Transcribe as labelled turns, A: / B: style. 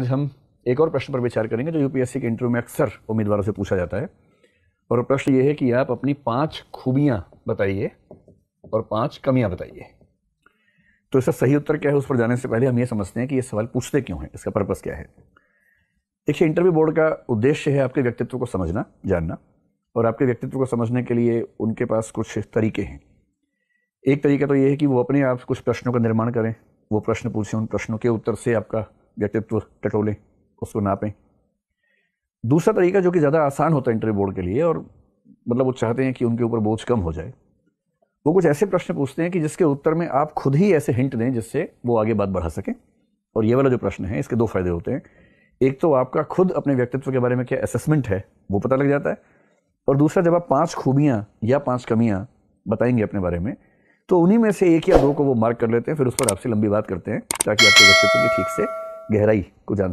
A: आज हम एक और प्रश्न पर विचार करेंगे जो यूपीएससी के इंटरव्यू में अक्सर उम्मीदवारों से पूछा जाता है और प्रश्न ये है कि आप अपनी पांच खूबियां बताइए और पांच कमियां बताइए तो इसका सही उत्तर क्या है उस पर जाने से पहले हम ये समझते हैं कि ये सवाल पूछते क्यों हैं इसका पर्पज़ क्या है देखिए इंटरव्यू बोर्ड का उद्देश्य है आपके व्यक्तित्व को समझना जानना और आपके व्यक्तित्व को समझने के लिए उनके पास कुछ तरीके हैं एक तरीका तो ये है कि वो अपने आप कुछ प्रश्नों का निर्माण करें वो प्रश्न पूछें उन प्रश्नों के उत्तर से आपका या टटोलें उसको नापें दूसरा तरीका जो कि ज़्यादा आसान होता है इंटरव्यू बोर्ड के लिए और मतलब वो चाहते हैं कि उनके ऊपर बोझ कम हो जाए वो कुछ ऐसे प्रश्न पूछते हैं कि जिसके उत्तर में आप खुद ही ऐसे हिंट दें जिससे वो आगे बात बढ़ा सकें और ये वाला जो प्रश्न है इसके दो फायदे होते हैं एक तो आपका खुद अपने व्यक्तित्व के बारे में क्या असेसमेंट है वो पता लग जाता है और दूसरा जब आप पांच खूबियाँ या पांच कमियाँ बताएंगे अपने बारे में तो उन्हीं में से एक या दो को वो मार्क कर लेते हैं फिर उस पर आपसे लंबी बात करते हैं ताकि आपके व्यक्तित्व की ठीक से गहराई को जान